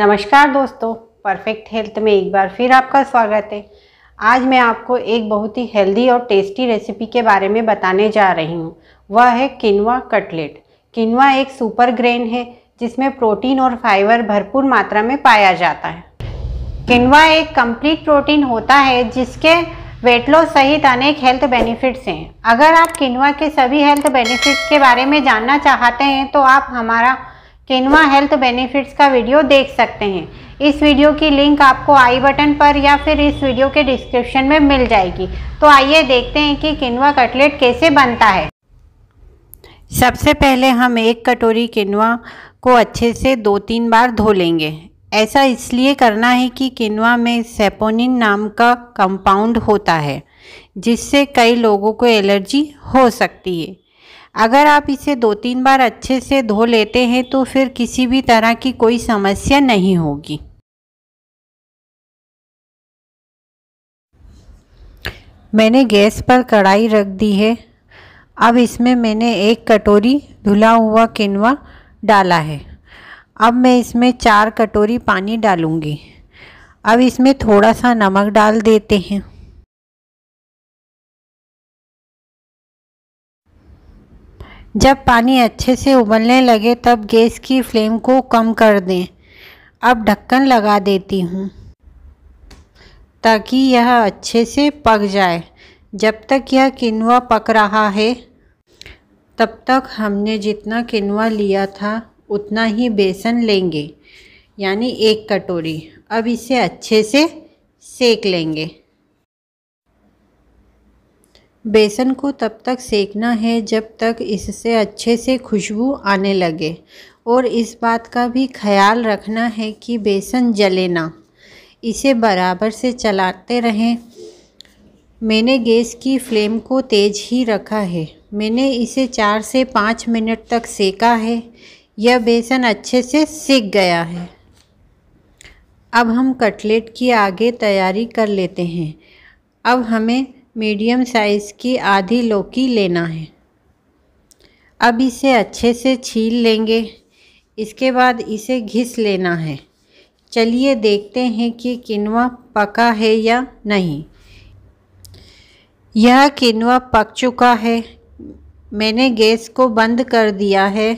नमस्कार दोस्तों perfect health में एक बार फिर आपका स्वागत है आज मैं आपको एक बहुत ही हेल्दी और टेस्टी रेसिपी के बारे में बताने जा रही हूँ वह है किनवा कटलेट किनवा एक सुपर ग्रेन है जिसमें प्रोटीन और फाइबर भरपूर मात्रा में पाया जाता है किनवा एक कंप्लीट प्रोटीन होता है जिसके वेट लॉस सहित अनेक हेल्थ बेनिफिट्स हैं अगर आप किनवा के सभी हेल्थ बेनिफिट्स के बारे में जानना चाहते हैं तो आप हमारा किनवा हेल्थ बेनिफिट्स का वीडियो देख सकते हैं इस वीडियो की लिंक आपको आई बटन पर या फिर इस वीडियो के डिस्क्रिप्शन में मिल जाएगी तो आइए देखते हैं कि किनवा कटलेट कैसे बनता है सबसे पहले हम एक कटोरी किनवा को अच्छे से दो तीन बार धो लेंगे ऐसा इसलिए करना है कि किनवा में सेपोनिन नाम का कंपाउंड होता है जिससे कई लोगों को एलर्जी हो सकती है अगर आप इसे दो तीन बार अच्छे से धो लेते हैं तो फिर किसी भी तरह की कोई समस्या नहीं होगी मैंने गैस पर कढ़ाई रख दी है अब इसमें मैंने एक कटोरी धुला हुआ किनवा डाला है अब मैं इसमें चार कटोरी पानी डालूँगी अब इसमें थोड़ा सा नमक डाल देते हैं जब पानी अच्छे से उबलने लगे तब गैस की फ्लेम को कम कर दें अब ढक्कन लगा देती हूँ ताकि यह अच्छे से पक जाए जब तक यह किनवा पक रहा है तब तक हमने जितना किनवा लिया था उतना ही बेसन लेंगे यानी एक कटोरी अब इसे अच्छे से सेक लेंगे बेसन को तब तक सेकना है जब तक इससे अच्छे से खुशबू आने लगे और इस बात का भी ख्याल रखना है कि बेसन जले ना इसे बराबर से चलाते रहें मैंने गैस की फ्लेम को तेज़ ही रखा है मैंने इसे चार से पाँच मिनट तक सेका है यह बेसन अच्छे से सेक गया है अब हम कटलेट की आगे तैयारी कर लेते हैं अब हमें मीडियम साइज़ की आधी लौकी लेना है अब इसे अच्छे से छील लेंगे इसके बाद इसे घिस लेना है चलिए देखते हैं कि किनवा पका है या नहीं यह किनवा पक चुका है मैंने गैस को बंद कर दिया है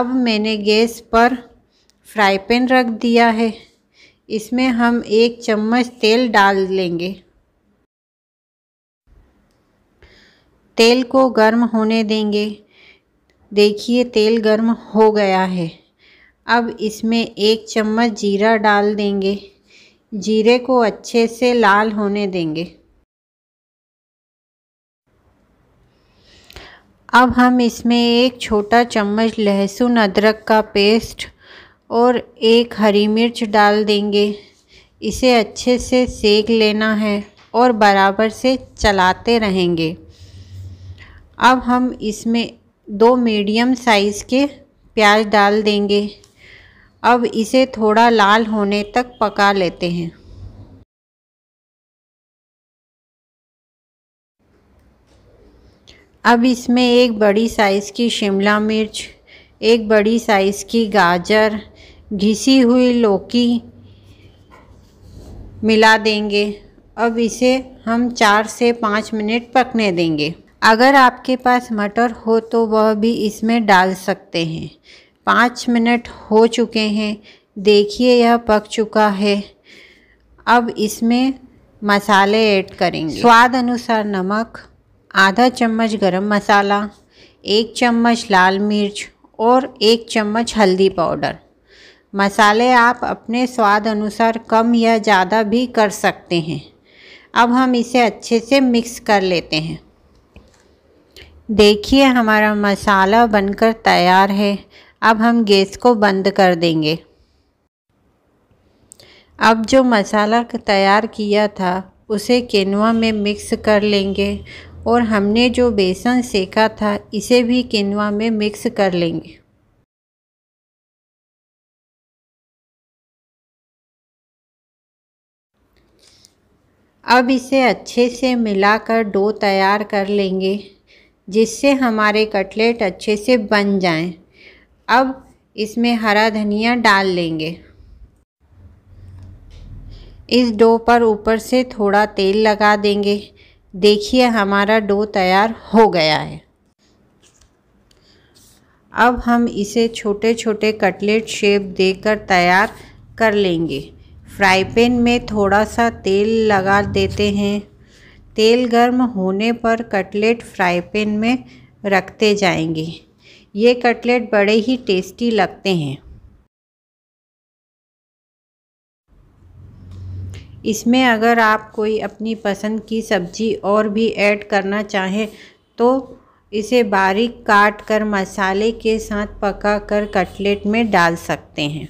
अब मैंने गैस पर फ्राई पैन रख दिया है इसमें हम एक चम्मच तेल डाल लेंगे तेल को गर्म होने देंगे देखिए तेल गर्म हो गया है अब इसमें एक चम्मच जीरा डाल देंगे जीरे को अच्छे से लाल होने देंगे अब हम इसमें एक छोटा चम्मच लहसुन अदरक का पेस्ट और एक हरी मिर्च डाल देंगे इसे अच्छे से सेक लेना है और बराबर से चलाते रहेंगे अब हम इसमें दो मीडियम साइज़ के प्याज डाल देंगे अब इसे थोड़ा लाल होने तक पका लेते हैं अब इसमें एक बड़ी साइज़ की शिमला मिर्च एक बड़ी साइज़ की गाजर घिसी हुई लौकी मिला देंगे अब इसे हम चार से पाँच मिनट पकने देंगे अगर आपके पास मटर हो तो वह भी इसमें डाल सकते हैं पाँच मिनट हो चुके हैं देखिए यह पक चुका है अब इसमें मसाले ऐड करेंगे स्वाद अनुसार नमक आधा चम्मच गरम मसाला एक चम्मच लाल मिर्च और एक चम्मच हल्दी पाउडर मसाले आप अपने स्वाद अनुसार कम या ज़्यादा भी कर सकते हैं अब हम इसे अच्छे से मिक्स कर लेते हैं देखिए हमारा मसाला बनकर तैयार है अब हम गैस को बंद कर देंगे अब जो मसाला तैयार किया था उसे किनवा में मिक्स कर लेंगे और हमने जो बेसन सेका था इसे भी किनवा में मिक्स कर लेंगे अब इसे अच्छे से मिलाकर डो तैयार कर लेंगे जिससे हमारे कटलेट अच्छे से बन जाएं। अब इसमें हरा धनिया डाल लेंगे इस डो पर ऊपर से थोड़ा तेल लगा देंगे देखिए हमारा डो तैयार हो गया है अब हम इसे छोटे छोटे कटलेट शेप देकर तैयार कर लेंगे फ्राई पैन में थोड़ा सा तेल लगा देते हैं तेल गर्म होने पर कटलेट फ्राई पैन में रखते जाएंगे ये कटलेट बड़े ही टेस्टी लगते हैं इसमें अगर आप कोई अपनी पसंद की सब्ज़ी और भी ऐड करना चाहें तो इसे बारीक काट कर मसाले के साथ पका कर कटलेट में डाल सकते हैं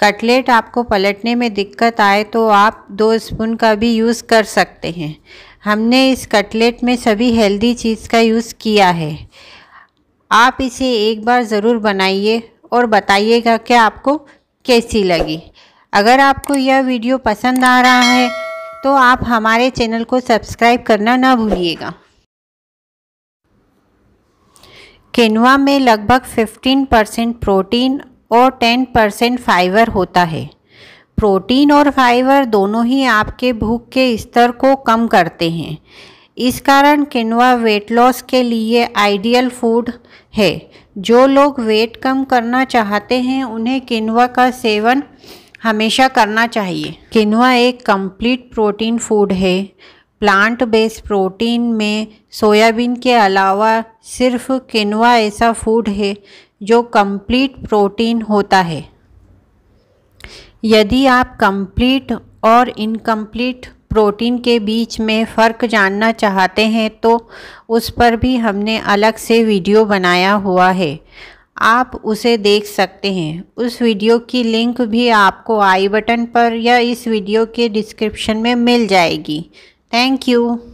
कटलेट आपको पलटने में दिक्कत आए तो आप दो स्पून का भी यूज़ कर सकते हैं हमने इस कटलेट में सभी हेल्दी चीज़ का यूज़ किया है आप इसे एक बार ज़रूर बनाइए और बताइएगा कि आपको कैसी लगी अगर आपको यह वीडियो पसंद आ रहा है तो आप हमारे चैनल को सब्सक्राइब करना ना भूलिएगा किनवा में लगभग 15 परसेंट प्रोटीन और टेन परसेंट फाइबर होता है प्रोटीन और फाइबर दोनों ही आपके भूख के स्तर को कम करते हैं इस कारण किनवा वेट लॉस के लिए आइडियल फूड है जो लोग वेट कम करना चाहते हैं उन्हें किनवा का सेवन हमेशा करना चाहिए किनवा एक कंप्लीट प्रोटीन फूड है प्लांट बेस्ड प्रोटीन में सोयाबीन के अलावा सिर्फ किनवा ऐसा फूड है जो कंप्लीट प्रोटीन होता है यदि आप कंप्लीट और इनकम्प्लीट प्रोटीन के बीच में फ़र्क जानना चाहते हैं तो उस पर भी हमने अलग से वीडियो बनाया हुआ है आप उसे देख सकते हैं उस वीडियो की लिंक भी आपको आई बटन पर या इस वीडियो के डिस्क्रिप्शन में मिल जाएगी थैंक यू